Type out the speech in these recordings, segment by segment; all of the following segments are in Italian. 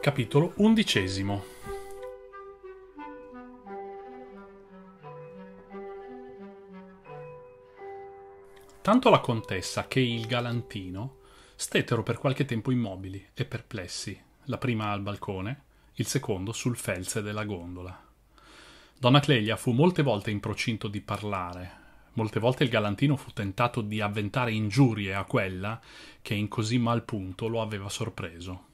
Capitolo undicesimo Tanto la contessa che il galantino stettero per qualche tempo immobili e perplessi, la prima al balcone, il secondo sul felze della gondola. Donna Clelia fu molte volte in procinto di parlare. Molte volte il galantino fu tentato di avventare ingiurie a quella che in così mal punto lo aveva sorpreso.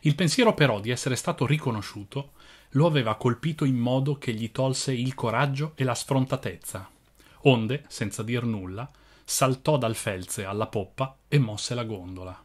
Il pensiero però di essere stato riconosciuto lo aveva colpito in modo che gli tolse il coraggio e la sfrontatezza. Onde, senza dir nulla, saltò dal felze alla poppa e mosse la gondola.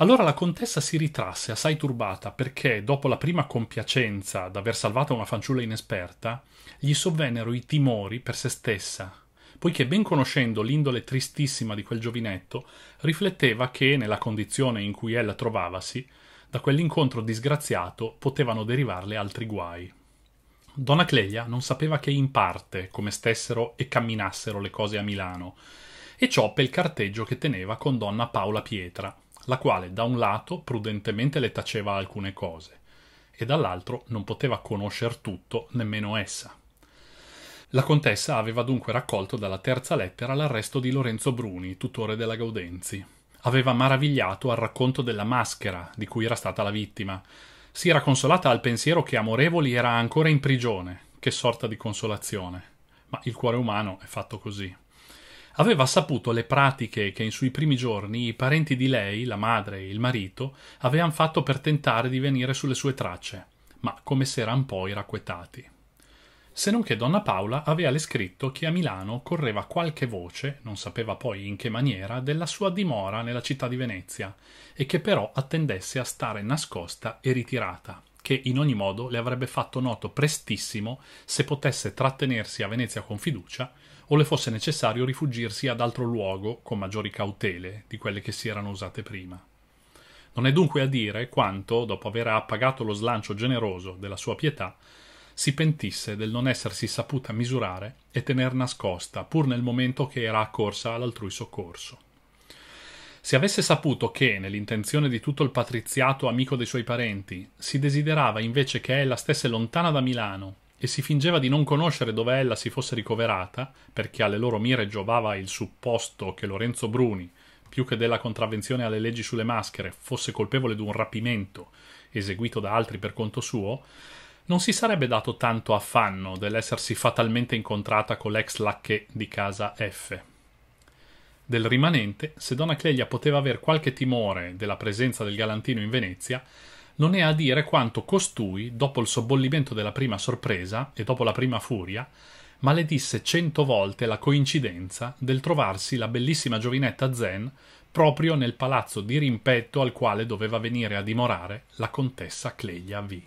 Allora la contessa si ritrasse assai turbata perché, dopo la prima compiacenza d'aver salvata una fanciulla inesperta, gli sovvennero i timori per se stessa, poiché ben conoscendo l'indole tristissima di quel giovinetto, rifletteva che, nella condizione in cui ella trovavasi, da quell'incontro disgraziato potevano derivarle altri guai. Donna Clelia non sapeva che in parte come stessero e camminassero le cose a Milano, e ciò pel carteggio che teneva con donna Paola Pietra, la quale da un lato prudentemente le taceva alcune cose e dall'altro non poteva conoscer tutto nemmeno essa. La contessa aveva dunque raccolto dalla terza lettera l'arresto di Lorenzo Bruni, tutore della Gaudenzi. Aveva maravigliato al racconto della maschera di cui era stata la vittima. Si era consolata al pensiero che Amorevoli era ancora in prigione. Che sorta di consolazione. Ma il cuore umano è fatto così aveva saputo le pratiche che in sui primi giorni i parenti di lei, la madre e il marito, avevano fatto per tentare di venire sulle sue tracce, ma come si s'eran poi racquetati. Se non che donna Paola aveva le scritto che a Milano correva qualche voce, non sapeva poi in che maniera, della sua dimora nella città di Venezia, e che però attendesse a stare nascosta e ritirata, che in ogni modo le avrebbe fatto noto prestissimo se potesse trattenersi a Venezia con fiducia o le fosse necessario rifugirsi ad altro luogo con maggiori cautele di quelle che si erano usate prima. Non è dunque a dire quanto, dopo aver appagato lo slancio generoso della sua pietà, si pentisse del non essersi saputa misurare e tener nascosta, pur nel momento che era accorsa all'altrui soccorso. Se avesse saputo che, nell'intenzione di tutto il patriziato amico dei suoi parenti, si desiderava invece che ella stesse lontana da Milano e si fingeva di non conoscere dove ella si fosse ricoverata, perché alle loro mire giovava il supposto che Lorenzo Bruni, più che della contravvenzione alle leggi sulle maschere, fosse colpevole di un rapimento eseguito da altri per conto suo, non si sarebbe dato tanto affanno dell'essersi fatalmente incontrata con l'ex lacchè di casa F. Del rimanente, se Donna Clelia poteva aver qualche timore della presenza del galantino in Venezia, non è a dire quanto costui, dopo il sobbollimento della prima sorpresa e dopo la prima furia, maledisse cento volte la coincidenza del trovarsi la bellissima giovinetta Zen proprio nel palazzo di rimpetto al quale doveva venire a dimorare la contessa Cleglia V.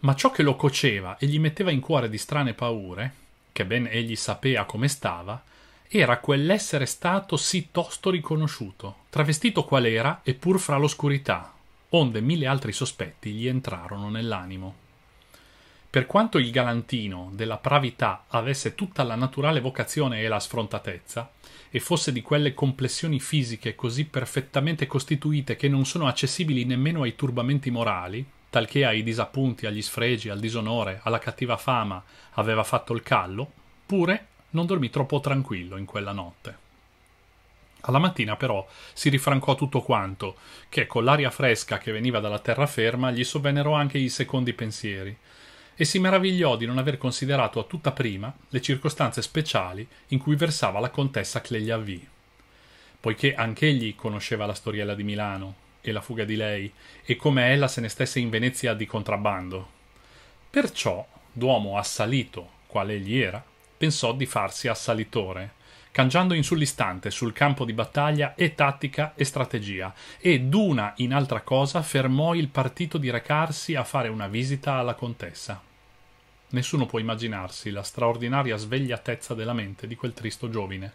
Ma ciò che lo coceva e gli metteva in cuore di strane paure, che ben egli sapea come stava, era quell'essere stato sì tosto riconosciuto, travestito qual era, e pur fra l'oscurità, onde mille altri sospetti gli entrarono nell'animo. Per quanto il galantino della pravità avesse tutta la naturale vocazione e la sfrontatezza, e fosse di quelle complessioni fisiche così perfettamente costituite che non sono accessibili nemmeno ai turbamenti morali, talché ai disappunti, agli sfregi, al disonore, alla cattiva fama aveva fatto il callo, pure non dormì troppo tranquillo in quella notte. Alla mattina però si rifrancò tutto quanto, che con l'aria fresca che veniva dalla terraferma gli sovvennero anche i secondi pensieri, e si meravigliò di non aver considerato a tutta prima le circostanze speciali in cui versava la contessa Clelia V. Poiché anch'egli conosceva la storiella di Milano e la fuga di lei, e come ella se ne stesse in Venezia di contrabbando. Perciò, d'uomo assalito, quale egli era, pensò di farsi assalitore cangiando in sull'istante sul campo di battaglia e tattica e strategia, e d'una in altra cosa fermò il partito di recarsi a fare una visita alla contessa. Nessuno può immaginarsi la straordinaria svegliatezza della mente di quel tristo giovine.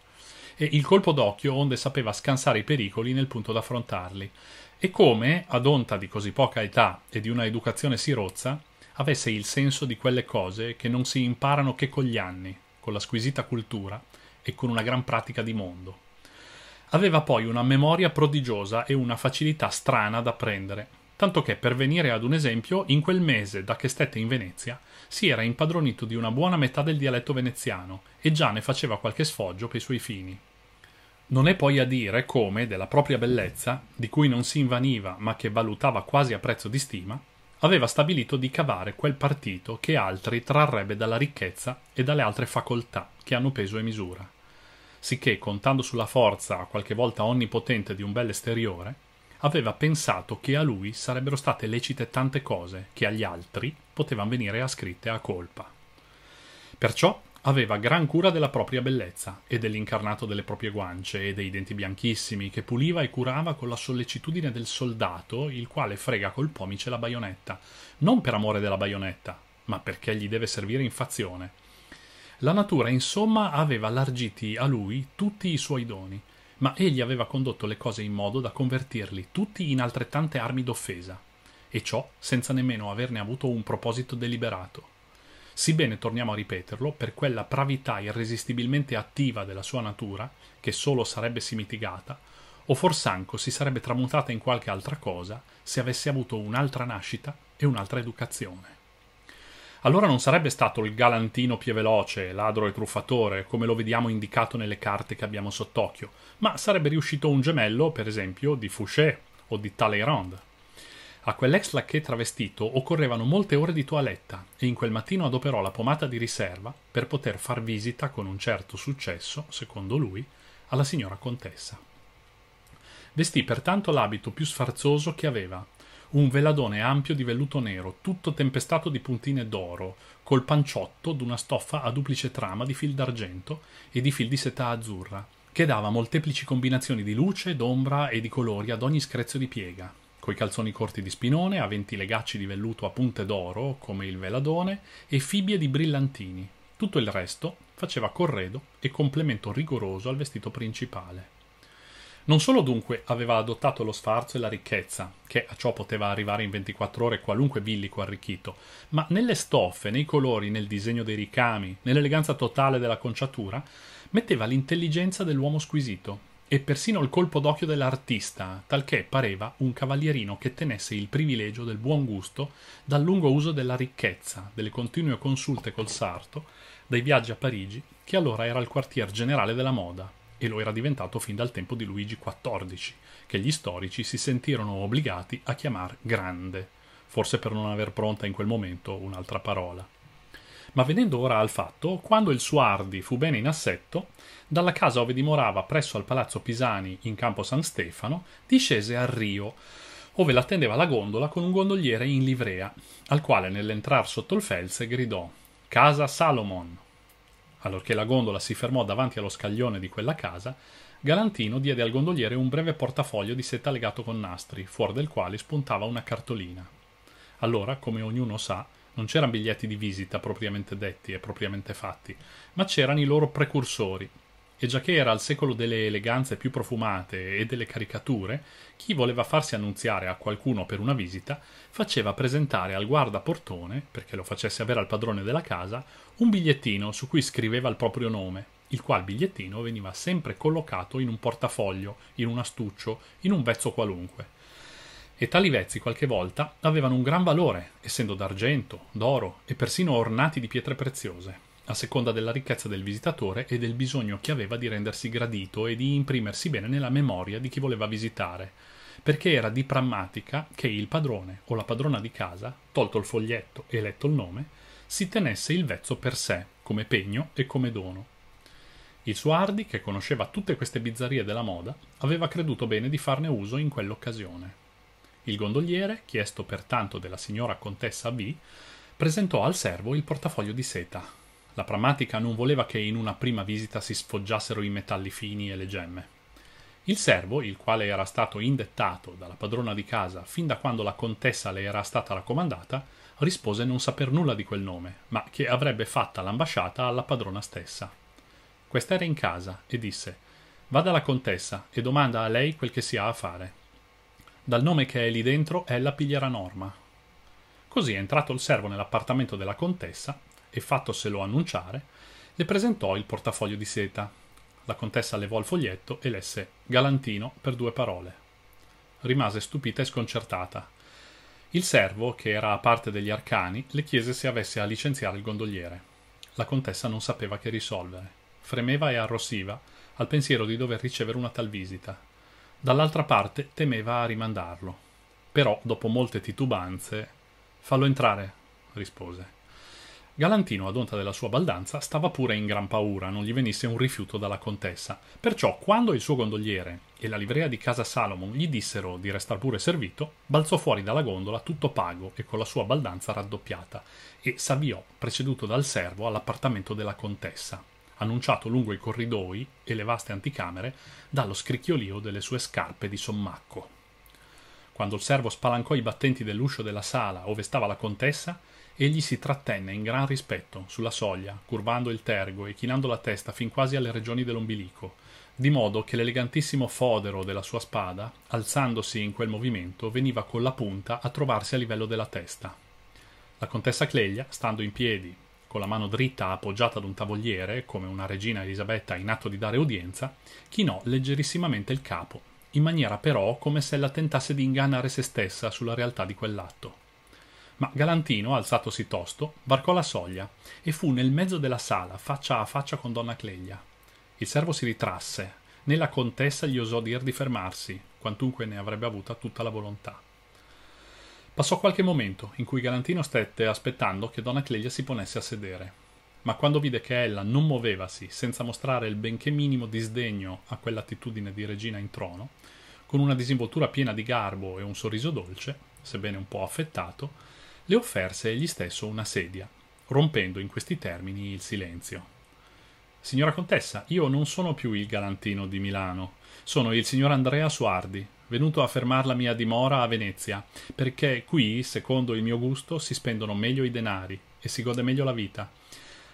E il colpo d'occhio onde sapeva scansare i pericoli nel punto d'affrontarli. E come, ad onta di così poca età e di una educazione sirozza, avesse il senso di quelle cose che non si imparano che con gli anni, con la squisita cultura, e con una gran pratica di mondo. Aveva poi una memoria prodigiosa e una facilità strana da prendere, tanto che per venire ad un esempio, in quel mese da che stette in Venezia, si era impadronito di una buona metà del dialetto veneziano e già ne faceva qualche sfoggio per i suoi fini. Non è poi a dire come, della propria bellezza, di cui non si invaniva ma che valutava quasi a prezzo di stima, aveva stabilito di cavare quel partito che altri trarrebbe dalla ricchezza e dalle altre facoltà che hanno peso e misura sicché contando sulla forza qualche volta onnipotente di un bel esteriore, aveva pensato che a lui sarebbero state lecite tante cose che agli altri potevano venire ascritte a colpa. Perciò aveva gran cura della propria bellezza e dell'incarnato delle proprie guance e dei denti bianchissimi che puliva e curava con la sollecitudine del soldato il quale frega col pomice la baionetta, non per amore della baionetta, ma perché gli deve servire in fazione la natura, insomma, aveva allargiti a lui tutti i suoi doni, ma egli aveva condotto le cose in modo da convertirli tutti in altrettante armi d'offesa, e ciò senza nemmeno averne avuto un proposito deliberato. Sibbene torniamo a ripeterlo, per quella pravità irresistibilmente attiva della sua natura, che solo sarebbe si mitigata, o forsanco si sarebbe tramutata in qualche altra cosa se avesse avuto un'altra nascita e un'altra educazione allora non sarebbe stato il galantino più veloce, ladro e truffatore, come lo vediamo indicato nelle carte che abbiamo sott'occhio, ma sarebbe riuscito un gemello, per esempio, di Fouché o di Talleyrand. A quell'ex lacchè travestito occorrevano molte ore di toaletta e in quel mattino adoperò la pomata di riserva per poter far visita con un certo successo, secondo lui, alla signora contessa. Vestì pertanto l'abito più sfarzoso che aveva un veladone ampio di velluto nero, tutto tempestato di puntine d'oro, col panciotto d'una stoffa a duplice trama di fil d'argento e di fil di seta azzurra, che dava molteplici combinazioni di luce, d'ombra e di colori ad ogni screzio di piega, coi calzoni corti di spinone, aventi legacci di velluto a punte d'oro, come il veladone, e fibbie di brillantini. Tutto il resto faceva corredo e complemento rigoroso al vestito principale. Non solo dunque aveva adottato lo sfarzo e la ricchezza, che a ciò poteva arrivare in 24 ore qualunque villico arricchito, ma nelle stoffe, nei colori, nel disegno dei ricami, nell'eleganza totale della conciatura, metteva l'intelligenza dell'uomo squisito e persino il colpo d'occhio dell'artista, talché pareva un cavalierino che tenesse il privilegio del buon gusto dal lungo uso della ricchezza, delle continue consulte col sarto, dai viaggi a Parigi, che allora era il quartier generale della moda e lo era diventato fin dal tempo di Luigi XIV, che gli storici si sentirono obbligati a chiamar grande, forse per non aver pronta in quel momento un'altra parola. Ma venendo ora al fatto, quando il Suardi fu bene in assetto, dalla casa ove dimorava presso al palazzo Pisani in campo San Stefano, discese al Rio, ove l'attendeva la gondola con un gondoliere in livrea, al quale nell'entrar sotto il felze gridò Casa Salomon, Allorché la gondola si fermò davanti allo scaglione di quella casa, Galantino diede al gondoliere un breve portafoglio di seta legato con nastri, fuori del quale spuntava una cartolina. Allora, come ognuno sa, non c'erano biglietti di visita propriamente detti e propriamente fatti, ma c'erano i loro precursori, e già che era il secolo delle eleganze più profumate e delle caricature, chi voleva farsi annunziare a qualcuno per una visita faceva presentare al guardaportone, perché lo facesse avere al padrone della casa, un bigliettino su cui scriveva il proprio nome, il qual bigliettino veniva sempre collocato in un portafoglio, in un astuccio, in un vezzo qualunque. E tali vezzi qualche volta avevano un gran valore, essendo d'argento, d'oro e persino ornati di pietre preziose a seconda della ricchezza del visitatore e del bisogno che aveva di rendersi gradito e di imprimersi bene nella memoria di chi voleva visitare, perché era di prammatica che il padrone o la padrona di casa, tolto il foglietto e letto il nome, si tenesse il vezzo per sé, come pegno e come dono. Il suo Ardi, che conosceva tutte queste bizzarrie della moda, aveva creduto bene di farne uso in quell'occasione. Il gondoliere, chiesto pertanto della signora contessa B, presentò al servo il portafoglio di seta, la pragmatica non voleva che in una prima visita si sfoggiassero i metalli fini e le gemme. Il servo, il quale era stato indettato dalla padrona di casa fin da quando la contessa le era stata raccomandata, rispose non saper nulla di quel nome, ma che avrebbe fatta l'ambasciata alla padrona stessa. Questa era in casa e disse Vada alla contessa e domanda a lei quel che si ha a fare. Dal nome che è lì dentro ella piglierà norma. Così entrato il servo nell'appartamento della contessa, e fattoselo annunciare, le presentò il portafoglio di seta. La contessa levò il foglietto e lesse Galantino per due parole. Rimase stupita e sconcertata. Il servo, che era a parte degli arcani, le chiese se avesse a licenziare il gondoliere. La contessa non sapeva che risolvere. Fremeva e arrossiva al pensiero di dover ricevere una tal visita. Dall'altra parte temeva a rimandarlo. Però, dopo molte titubanze, fallo entrare, rispose. Galantino, ad onta della sua baldanza, stava pure in gran paura non gli venisse un rifiuto dalla contessa, perciò quando il suo gondoliere e la livrea di casa Salomon gli dissero di restar pure servito, balzò fuori dalla gondola tutto pago e con la sua baldanza raddoppiata, e s'avviò, preceduto dal servo, all'appartamento della contessa, annunciato lungo i corridoi e le vaste anticamere dallo scricchiolio delle sue scarpe di sommacco. Quando il servo spalancò i battenti dell'uscio della sala ove stava la contessa, egli si trattenne in gran rispetto sulla soglia curvando il tergo e chinando la testa fin quasi alle regioni dell'ombilico, di modo che l'elegantissimo fodero della sua spada alzandosi in quel movimento veniva con la punta a trovarsi a livello della testa la contessa cleglia stando in piedi con la mano dritta appoggiata ad un tavoliere, come una regina Elisabetta in atto di dare udienza, chinò leggerissimamente il capo, in maniera però come se ella tentasse di ingannare se stessa sulla realtà di quell'atto. Ma Galantino, alzatosi tosto, varcò la soglia e fu nel mezzo della sala, faccia a faccia con donna Cleglia. Il servo si ritrasse, né la contessa gli osò dir di fermarsi, quantunque ne avrebbe avuta tutta la volontà. Passò qualche momento in cui Galantino stette aspettando che donna Cleglia si ponesse a sedere. Ma quando vide che ella non muovevasi senza mostrare il benché minimo disdegno a quell'attitudine di regina in trono, con una disinvoltura piena di garbo e un sorriso dolce, sebbene un po' affettato, le offerse egli stesso una sedia, rompendo in questi termini il silenzio. Signora contessa, io non sono più il galantino di Milano, sono il signor Andrea Suardi, venuto a fermar la mia dimora a Venezia, perché qui, secondo il mio gusto, si spendono meglio i denari e si gode meglio la vita.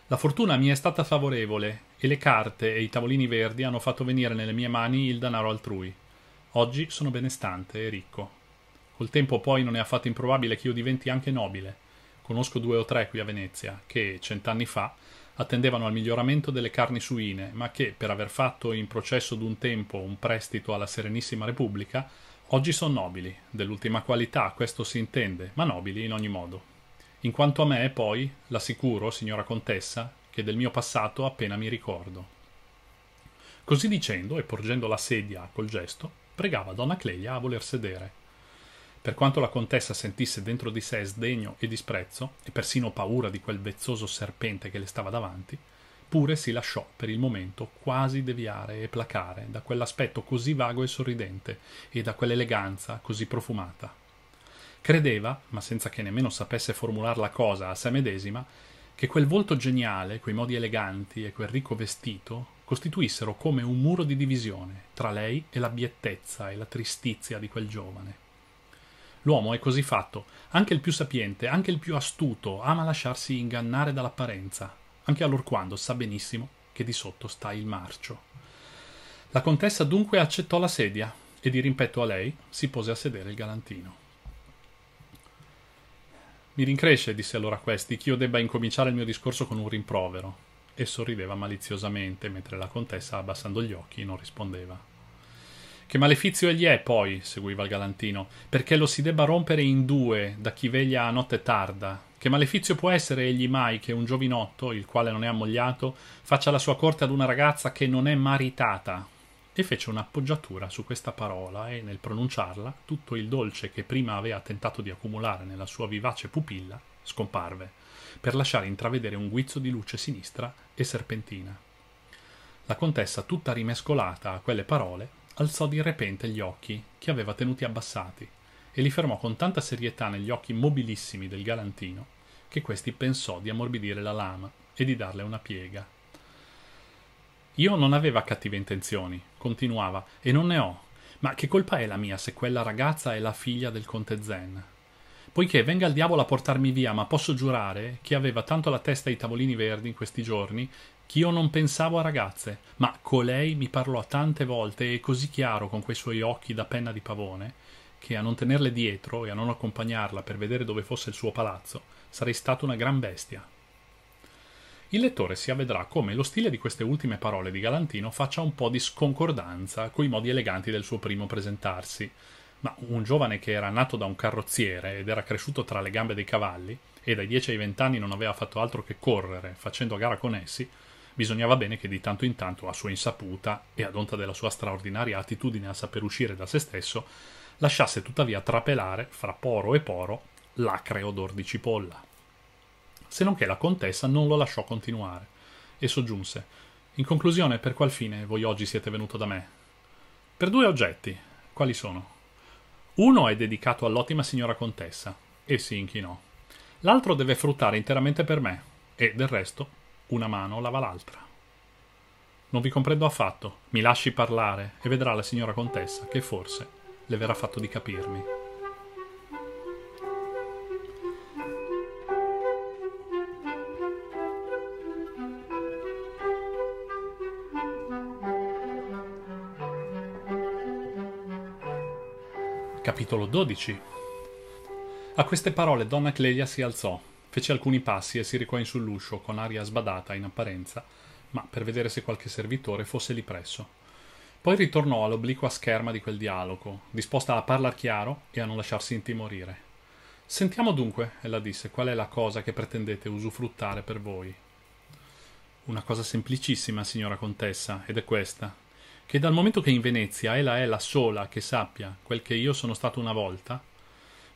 La fortuna mi è stata favorevole e le carte e i tavolini verdi hanno fatto venire nelle mie mani il denaro altrui. Oggi sono benestante e ricco. Col tempo poi non è affatto improbabile che io diventi anche nobile. Conosco due o tre qui a Venezia che, cent'anni fa, attendevano al miglioramento delle carni suine, ma che, per aver fatto in processo d'un tempo un prestito alla Serenissima Repubblica, oggi sono nobili, dell'ultima qualità, questo si intende, ma nobili in ogni modo. In quanto a me, poi, l'assicuro, signora contessa, che del mio passato appena mi ricordo. Così dicendo e porgendo la sedia col gesto, pregava donna Clelia a voler sedere per quanto la contessa sentisse dentro di sé sdegno e disprezzo, e persino paura di quel vezzoso serpente che le stava davanti, pure si lasciò per il momento quasi deviare e placare da quell'aspetto così vago e sorridente e da quell'eleganza così profumata. Credeva, ma senza che nemmeno sapesse formular la cosa a sé medesima, che quel volto geniale, quei modi eleganti e quel ricco vestito costituissero come un muro di divisione tra lei e la e la tristizia di quel giovane. L'uomo è così fatto. Anche il più sapiente, anche il più astuto, ama lasciarsi ingannare dall'apparenza, anche allorquando sa benissimo che di sotto sta il marcio. La contessa dunque accettò la sedia e di rimpetto a lei si pose a sedere il galantino. Mi rincresce, disse allora questi, ch'io debba incominciare il mio discorso con un rimprovero, e sorrideva maliziosamente, mentre la contessa, abbassando gli occhi, non rispondeva. Che malefizio egli è, poi, seguiva il galantino, perché lo si debba rompere in due da chi veglia a notte tarda. Che malefizio può essere egli mai che un giovinotto, il quale non è ammogliato, faccia la sua corte ad una ragazza che non è maritata? E fece un'appoggiatura su questa parola e nel pronunciarla tutto il dolce che prima aveva tentato di accumulare nella sua vivace pupilla scomparve, per lasciare intravedere un guizzo di luce sinistra e serpentina. La contessa, tutta rimescolata a quelle parole, alzò di repente gli occhi, che aveva tenuti abbassati, e li fermò con tanta serietà negli occhi mobilissimi del galantino, che questi pensò di ammorbidire la lama e di darle una piega. Io non aveva cattive intenzioni, continuava, e non ne ho. Ma che colpa è la mia se quella ragazza è la figlia del conte Zen? Poiché venga il diavolo a portarmi via, ma posso giurare che aveva tanto la testa ai tavolini verdi in questi giorni io non pensavo a ragazze, ma colei mi parlò tante volte e così chiaro con quei suoi occhi da penna di pavone, che a non tenerle dietro e a non accompagnarla per vedere dove fosse il suo palazzo, sarei stato una gran bestia. Il lettore si avvedrà come lo stile di queste ultime parole di Galantino faccia un po' di sconcordanza coi modi eleganti del suo primo presentarsi, ma un giovane che era nato da un carrozziere ed era cresciuto tra le gambe dei cavalli, e dai 10 ai 20 anni non aveva fatto altro che correre, facendo gara con essi, bisognava bene che di tanto in tanto, a sua insaputa e ad onta della sua straordinaria attitudine a saper uscire da se stesso, lasciasse tuttavia trapelare, fra poro e poro, l'acre odor di cipolla. Se non che la contessa non lo lasciò continuare, e soggiunse In conclusione, per qual fine voi oggi siete venuto da me? Per due oggetti. Quali sono? Uno è dedicato all'ottima signora contessa, e si inchinò. L'altro deve fruttare interamente per me, e del resto una mano lava l'altra. Non vi comprendo affatto, mi lasci parlare e vedrà la signora contessa che forse le verrà fatto di capirmi. Capitolo 12 A queste parole donna Clelia si alzò Fece alcuni passi e si recò in sull'uscio con aria sbadata in apparenza, ma per vedere se qualche servitore fosse lì presso. Poi ritornò all'obliqua scherma di quel dialogo, disposta a parlar chiaro e a non lasciarsi intimorire. Sentiamo dunque, ella disse, qual è la cosa che pretendete usufruttare per voi. Una cosa semplicissima, signora contessa, ed è questa, che dal momento che in Venezia ella è la sola che sappia quel che io sono stato una volta,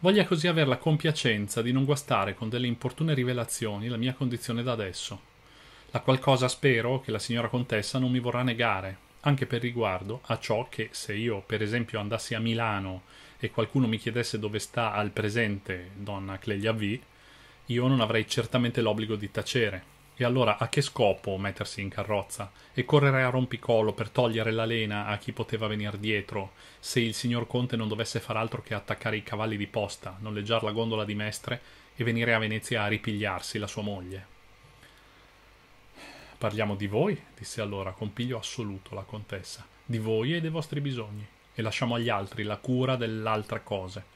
Voglia così aver la compiacenza di non guastare con delle importune rivelazioni la mia condizione da adesso. La qualcosa spero che la signora contessa non mi vorrà negare, anche per riguardo a ciò che se io, per esempio, andassi a Milano e qualcuno mi chiedesse dove sta al presente donna Clelia V, io non avrei certamente l'obbligo di tacere e allora a che scopo mettersi in carrozza e correre a rompicollo per togliere la lena a chi poteva venir dietro, se il signor Conte non dovesse far altro che attaccare i cavalli di posta, noleggiar la gondola di Mestre e venire a Venezia a ripigliarsi la sua moglie? Parliamo di voi, disse allora con piglio assoluto la contessa, di voi e dei vostri bisogni, e lasciamo agli altri la cura dell'altra cose.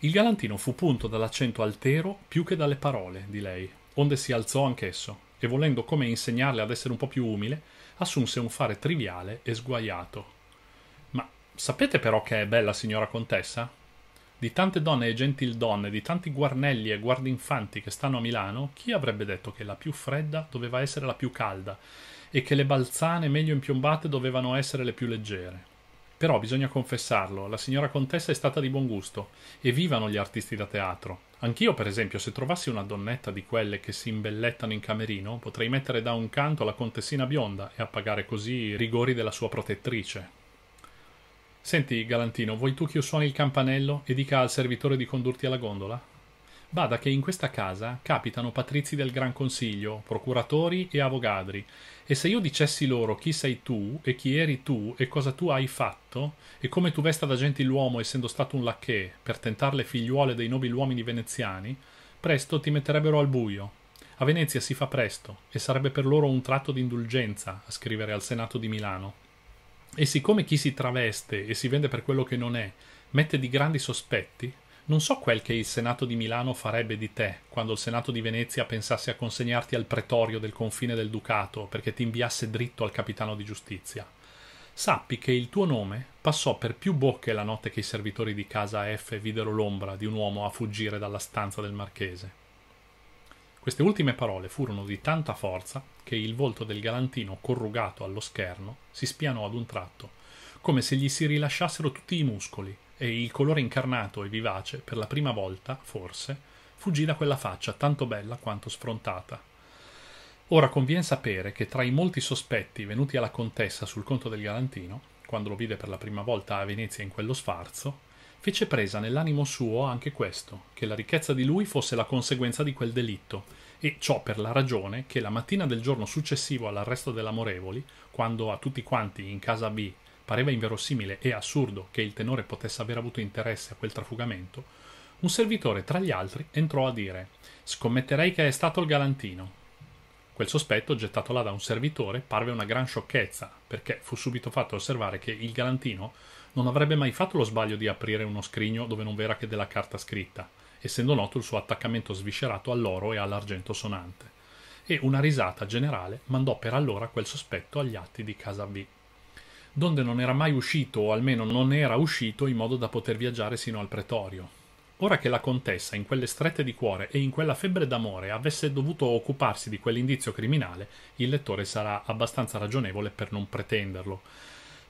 Il galantino fu punto dall'accento altero più che dalle parole di lei, onde si alzò anch'esso, e volendo come insegnarle ad essere un po più umile, assunse un fare triviale e sguaiato. Ma sapete però che è bella signora contessa? Di tante donne e gentildonne, di tanti guarnelli e guardinfanti che stanno a Milano, chi avrebbe detto che la più fredda doveva essere la più calda e che le balzane meglio impiombate dovevano essere le più leggere? Però bisogna confessarlo, la signora contessa è stata di buon gusto e vivano gli artisti da teatro. Anch'io, per esempio, se trovassi una donnetta di quelle che si imbellettano in camerino, potrei mettere da un canto la contessina bionda e appagare così i rigori della sua protettrice. Senti, Galantino, vuoi tu che io suoni il campanello e dica al servitore di condurti alla gondola? Bada che in questa casa capitano patrizi del Gran Consiglio, procuratori e avogadri, e se io dicessi loro chi sei tu e chi eri tu e cosa tu hai fatto, e come tu vesta da gentiluomo essendo stato un lacché per tentar le figliuole dei nobili uomini veneziani, presto ti metterebbero al buio. A Venezia si fa presto, e sarebbe per loro un tratto di indulgenza a scrivere al Senato di Milano. E siccome chi si traveste e si vende per quello che non è, mette di grandi sospetti, non so quel che il Senato di Milano farebbe di te quando il Senato di Venezia pensasse a consegnarti al pretorio del confine del Ducato perché ti inviasse dritto al capitano di giustizia. Sappi che il tuo nome passò per più bocche la notte che i servitori di casa F videro l'ombra di un uomo a fuggire dalla stanza del marchese. Queste ultime parole furono di tanta forza che il volto del galantino corrugato allo scherno si spianò ad un tratto, come se gli si rilasciassero tutti i muscoli e il colore incarnato e vivace, per la prima volta, forse, fuggì da quella faccia tanto bella quanto sfrontata. Ora convien sapere che tra i molti sospetti venuti alla contessa sul conto del Galantino, quando lo vide per la prima volta a Venezia in quello sfarzo, fece presa nell'animo suo anche questo, che la ricchezza di lui fosse la conseguenza di quel delitto, e ciò per la ragione che la mattina del giorno successivo all'arresto dell'Amorevoli, quando a tutti quanti in casa B pareva inverosimile e assurdo che il tenore potesse aver avuto interesse a quel trafugamento, un servitore tra gli altri entrò a dire Scommetterei che è stato il galantino. Quel sospetto, gettato là da un servitore, parve una gran sciocchezza, perché fu subito fatto osservare che il galantino non avrebbe mai fatto lo sbaglio di aprire uno scrigno dove non v'era che della carta scritta, essendo noto il suo attaccamento sviscerato all'oro e all'argento sonante. E una risata generale mandò per allora quel sospetto agli atti di casa B donde non era mai uscito o almeno non era uscito in modo da poter viaggiare sino al pretorio. Ora che la contessa in quelle strette di cuore e in quella febbre d'amore avesse dovuto occuparsi di quell'indizio criminale, il lettore sarà abbastanza ragionevole per non pretenderlo.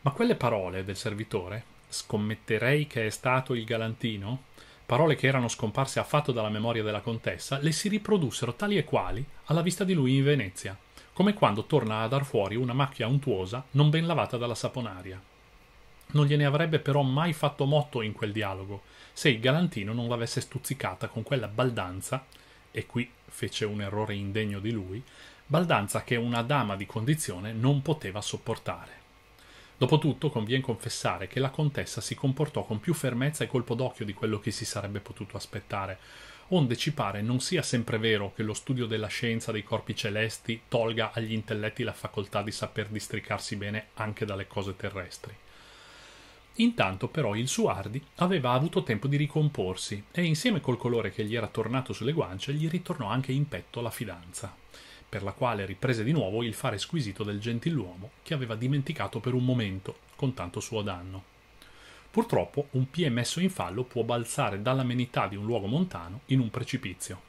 Ma quelle parole del servitore, scommetterei che è stato il galantino, parole che erano scomparse affatto dalla memoria della contessa, le si riprodussero tali e quali alla vista di lui in Venezia come quando torna a dar fuori una macchia untuosa non ben lavata dalla saponaria. Non gliene avrebbe però mai fatto motto in quel dialogo, se il galantino non l'avesse stuzzicata con quella baldanza, e qui fece un errore indegno di lui, baldanza che una dama di condizione non poteva sopportare. Dopotutto convien confessare che la contessa si comportò con più fermezza e colpo d'occhio di quello che si sarebbe potuto aspettare, onde ci pare non sia sempre vero che lo studio della scienza dei corpi celesti tolga agli intelletti la facoltà di saper districarsi bene anche dalle cose terrestri. Intanto però il Suardi aveva avuto tempo di ricomporsi e insieme col colore che gli era tornato sulle guance gli ritornò anche in petto la fidanza, per la quale riprese di nuovo il fare squisito del gentiluomo che aveva dimenticato per un momento, con tanto suo danno. Purtroppo un PE messo in fallo può balzare dall'amenità di un luogo montano in un precipizio.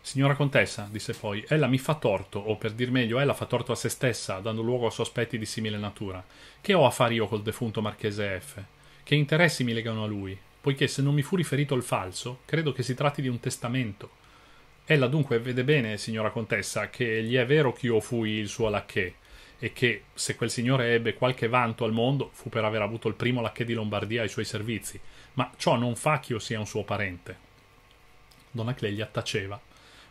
Signora contessa, disse poi, ella mi fa torto, o per dir meglio, ella fa torto a se stessa, dando luogo a sospetti di simile natura. Che ho a far io col defunto marchese F? Che interessi mi legano a lui? Poiché se non mi fu riferito il falso, credo che si tratti di un testamento. Ella dunque vede bene, signora contessa, che gli è vero che io fui il suo lacchè, e che se quel signore ebbe qualche vanto al mondo fu per aver avuto il primo lacchè di Lombardia ai suoi servizi, ma ciò non fa che io sia un suo parente. Donna Clelia taceva,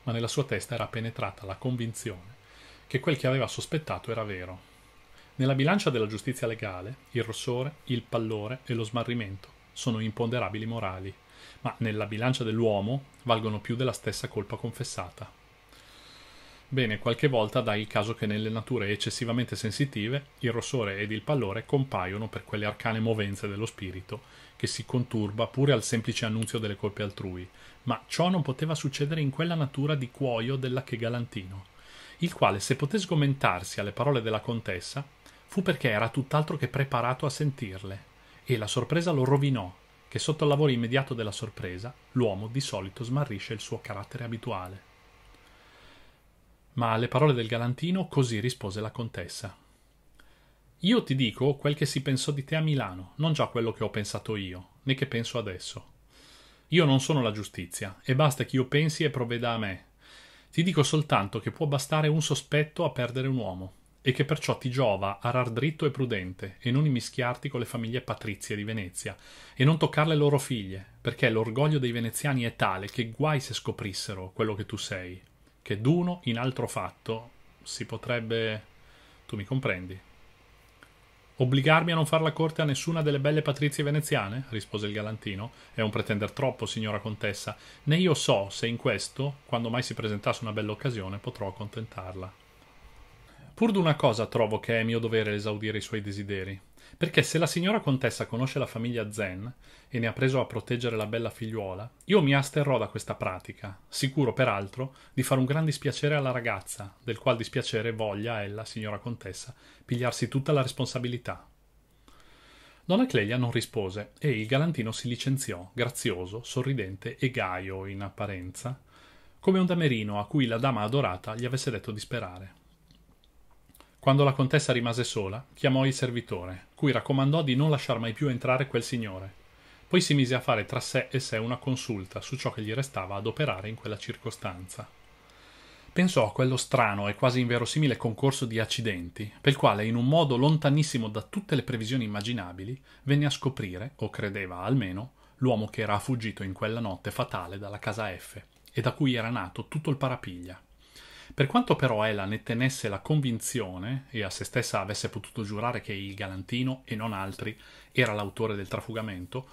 ma nella sua testa era penetrata la convinzione che quel che aveva sospettato era vero. Nella bilancia della giustizia legale, il rossore, il pallore e lo smarrimento sono imponderabili morali, ma nella bilancia dell'uomo valgono più della stessa colpa confessata. Bene, qualche volta dà il caso che nelle nature eccessivamente sensitive il rossore ed il pallore compaiono per quelle arcane movenze dello spirito che si conturba pure al semplice annunzio delle colpe altrui, ma ciò non poteva succedere in quella natura di cuoio della che Galantino, il quale se poté sgomentarsi alle parole della contessa fu perché era tutt'altro che preparato a sentirle, e la sorpresa lo rovinò, che sotto il lavoro immediato della sorpresa l'uomo di solito smarrisce il suo carattere abituale ma alle parole del Galantino così rispose la contessa. Io ti dico quel che si pensò di te a Milano, non già quello che ho pensato io, né che penso adesso. Io non sono la giustizia, e basta che io pensi e provveda a me. Ti dico soltanto che può bastare un sospetto a perdere un uomo, e che perciò ti giova arar dritto e prudente, e non immischiarti con le famiglie patrizie di Venezia, e non toccare le loro figlie, perché l'orgoglio dei veneziani è tale che guai se scoprissero quello che tu sei, che d'uno in altro fatto si potrebbe, tu mi comprendi, Obbligarmi a non far la corte a nessuna delle belle patrizie veneziane? rispose il galantino. È un pretender troppo, signora contessa, né io so se in questo, quando mai si presentasse una bella occasione, potrò accontentarla. Pur d'una cosa trovo che è mio dovere esaudire i suoi desideri. Perché se la signora contessa conosce la famiglia Zen e ne ha preso a proteggere la bella figliuola, io mi asterrò da questa pratica, sicuro peraltro di fare un gran dispiacere alla ragazza, del qual dispiacere voglia ella, signora contessa, pigliarsi tutta la responsabilità. Donna Clelia non rispose e il galantino si licenziò, grazioso, sorridente e gaio in apparenza, come un damerino a cui la dama adorata gli avesse detto di sperare. Quando la contessa rimase sola, chiamò il servitore, cui raccomandò di non lasciar mai più entrare quel signore. Poi si mise a fare tra sé e sé una consulta su ciò che gli restava ad operare in quella circostanza. Pensò a quello strano e quasi inverosimile concorso di accidenti, per il quale, in un modo lontanissimo da tutte le previsioni immaginabili, venne a scoprire, o credeva almeno, l'uomo che era fuggito in quella notte fatale dalla casa F e da cui era nato tutto il parapiglia. Per quanto però ella ne tenesse la convinzione, e a se stessa avesse potuto giurare che il Galantino, e non altri, era l'autore del trafugamento,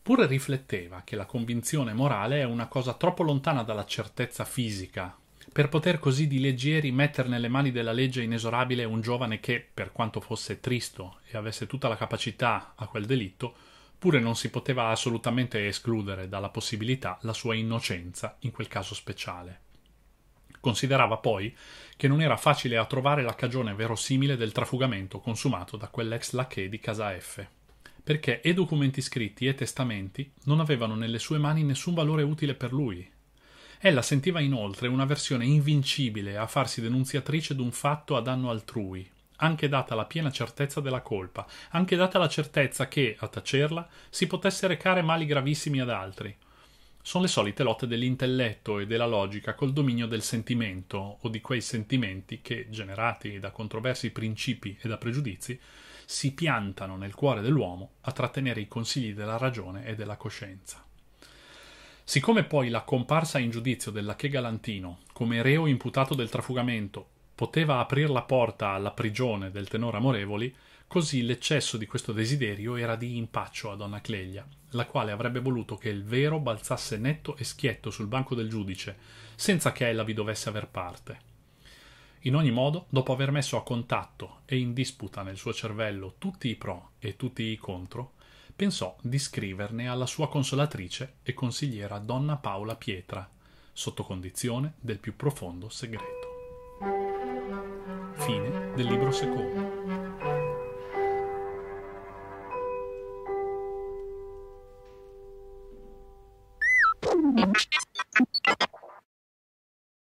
pure rifletteva che la convinzione morale è una cosa troppo lontana dalla certezza fisica, per poter così di leggieri mettere nelle mani della legge inesorabile un giovane che, per quanto fosse tristo e avesse tutta la capacità a quel delitto, pure non si poteva assolutamente escludere dalla possibilità la sua innocenza in quel caso speciale. Considerava poi che non era facile a trovare la cagione verosimile del trafugamento consumato da quell'ex lacchè di casa F, perché e documenti scritti e testamenti non avevano nelle sue mani nessun valore utile per lui. Ella sentiva inoltre una versione invincibile a farsi denunziatrice d'un fatto a danno altrui, anche data la piena certezza della colpa, anche data la certezza che, a tacerla, si potesse recare mali gravissimi ad altri, sono le solite lotte dell'intelletto e della logica col dominio del sentimento o di quei sentimenti che, generati da controversi principi e da pregiudizi, si piantano nel cuore dell'uomo a trattenere i consigli della ragione e della coscienza. Siccome poi la comparsa in giudizio della Che Galantino, come reo imputato del trafugamento, poteva aprir la porta alla prigione del tenore Amorevoli, Così l'eccesso di questo desiderio era di impaccio a donna Cleglia, la quale avrebbe voluto che il vero balzasse netto e schietto sul banco del giudice, senza che ella vi dovesse aver parte. In ogni modo, dopo aver messo a contatto e in disputa nel suo cervello tutti i pro e tutti i contro, pensò di scriverne alla sua consolatrice e consigliera donna Paola Pietra, sotto condizione del più profondo segreto. Fine del libro secondo. Uhum.